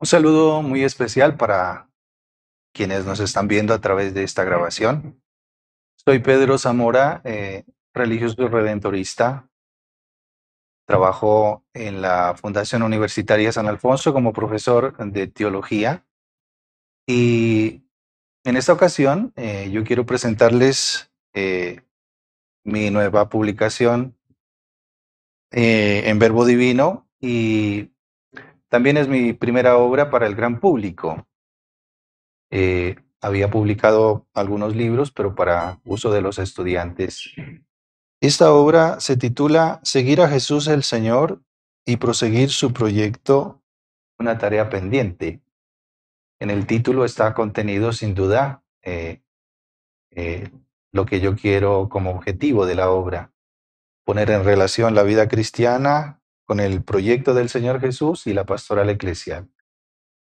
Un saludo muy especial para quienes nos están viendo a través de esta grabación. Soy Pedro Zamora, eh, religioso redentorista. Trabajo en la Fundación Universitaria San Alfonso como profesor de teología. Y en esta ocasión eh, yo quiero presentarles eh, mi nueva publicación en Verbo Divino y también es mi primera obra para el gran público. Eh, había publicado algunos libros, pero para uso de los estudiantes. Esta obra se titula Seguir a Jesús el Señor y proseguir su proyecto, una tarea pendiente. En el título está contenido sin duda eh, eh, lo que yo quiero como objetivo de la obra, poner en relación la vida cristiana con el proyecto del Señor Jesús y la pastoral eclesial.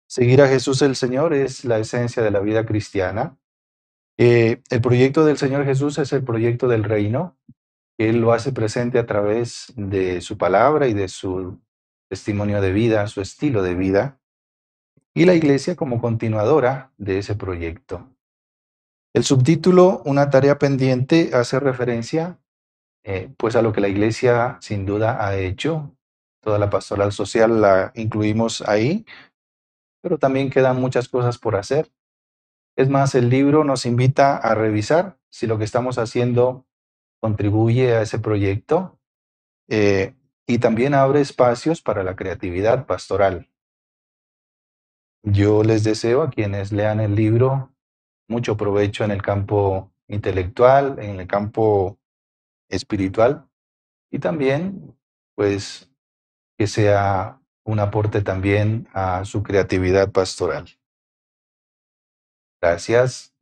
Seguir a Jesús el Señor es la esencia de la vida cristiana. Eh, el proyecto del Señor Jesús es el proyecto del reino. Él lo hace presente a través de su palabra y de su testimonio de vida, su estilo de vida, y la iglesia como continuadora de ese proyecto. El subtítulo Una tarea pendiente hace referencia eh, pues a lo que la iglesia sin duda ha hecho toda la pastoral social la incluimos ahí, pero también quedan muchas cosas por hacer. Es más, el libro nos invita a revisar si lo que estamos haciendo contribuye a ese proyecto eh, y también abre espacios para la creatividad pastoral. Yo les deseo a quienes lean el libro mucho provecho en el campo intelectual, en el campo espiritual y también pues que sea un aporte también a su creatividad pastoral. Gracias.